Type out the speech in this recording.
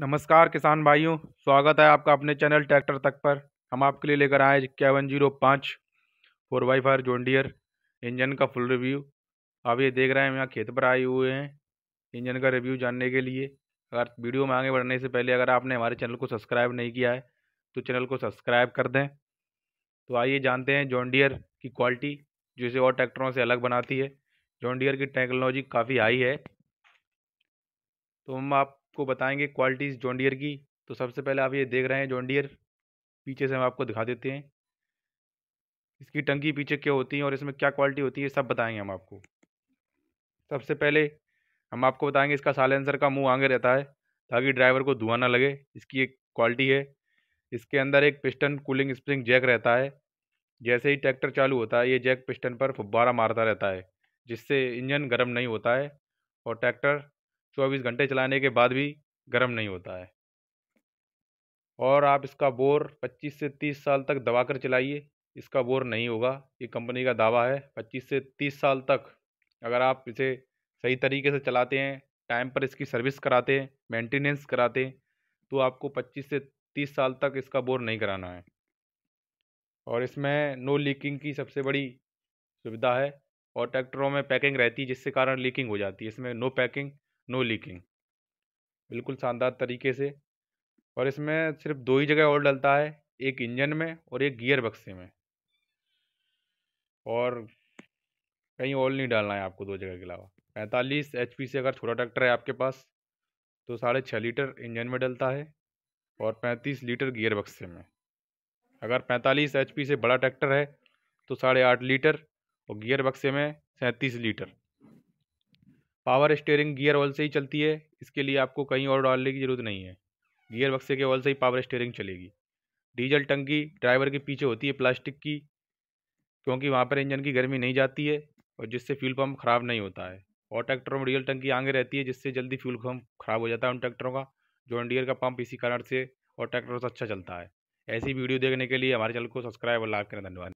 नमस्कार किसान भाइयों स्वागत है आपका अपने चैनल ट्रैक्टर तक पर हम आपके लिए लेकर आए इक्यावन जीरो पाँच four by five John Deere engine का फुल रिव्यू आप ये देख रहे हैं हम यहाँ खेत पर आए हुए हैं इंजन का रिव्यू जानने के लिए अगर वीडियो में आगे बढ़ने से पहले अगर आपने हमारे चैनल को सब्सक्राइब नहीं किया है तो चैनल को सब्सक्राइब कर दें तो आइए जानते हैं जोनडियर की क्वालिटी जो इसे और ट्रैक्टरों से अलग बनाती है जोनडियर की टेक्नोलॉजी काफ़ी हाई है तो हम आप आपको बताएंगे क्वालिटीज़ जॉन्डियर की तो सबसे पहले आप ये देख रहे हैं जॉन्डियर पीछे से हम आपको दिखा देते हैं इसकी टंकी पीछे क्या होती है और इसमें क्या क्वालिटी होती है सब बताएंगे हम आपको सबसे पहले हम आपको बताएंगे इसका साइलेंसर का मुंह आगे रहता है ताकि ड्राइवर को धुआं ना लगे इसकी एक क्वालिटी है इसके अंदर एक पिस्टन कूलिंग स्प्रिंग जैक रहता है जैसे ही ट्रैक्टर चालू होता है ये जैक पिस्टन पर फुब्बारा मारता रहता है जिससे इंजन गर्म नहीं होता है और ट्रैक्टर चौबीस घंटे चलाने के बाद भी गर्म नहीं होता है और आप इसका बोर 25 से 30 साल तक दबा कर चलाइए इसका बोर नहीं होगा ये कंपनी का दावा है 25 से 30 साल तक अगर आप इसे सही तरीके से चलाते हैं टाइम पर इसकी सर्विस कराते हैं मेंटेनेंस कराते हैं तो आपको 25 से 30 साल तक इसका बोर नहीं कराना है और इसमें नो लीकिंग की सबसे बड़ी सुविधा है और ट्रैक्टरों में पैकिंग रहती है जिससे कारण लीकिंग हो जाती है इसमें नो पैकिंग नो लीकिंग बिल्कुल शानदार तरीके से और इसमें सिर्फ दो ही जगह ऑयल डलता है एक इंजन में और एक गियर बक्से में और कहीं ऑयल नहीं डालना है आपको दो जगह के अलावा पैंतालीस एच से अगर छोटा ट्रैक्टर है आपके पास तो साढ़े छः लीटर इंजन में डलता है और पैंतीस लीटर गियर बक्से में अगर पैंतालीस एच से बड़ा ट्रैक्टर है तो साढ़े आठ लीटर और गियर बक्से में सैंतीस litre power steering gear oil से ही चलती है इसके लिए आपको कहीं और डालने की ज़रूरत नहीं है गियर बक्से के ऑयल से ही पावर स्टेयरिंग चलेगी डीजल टंकी ड्राइवर के पीछे होती है प्लास्टिक की क्योंकि वहाँ पर इंजन की गर्मी नहीं जाती है और जिससे फ्यूल पम्प ख़राब नहीं होता है और ट्रैक्टरों में डीजल टंकी आगे रहती है जिससे जल्दी फ्यूल पम्प ख़राब हो जाता है उन ट्रैक्टरों का जो इंडियर का पंप इसी कारण से और ट्रैक्टरों से अच्छा चलता है ऐसी वीडियो देखने के लिए हमारे चैनल को सब्सक्राइब और लाइक करना धन्यवाद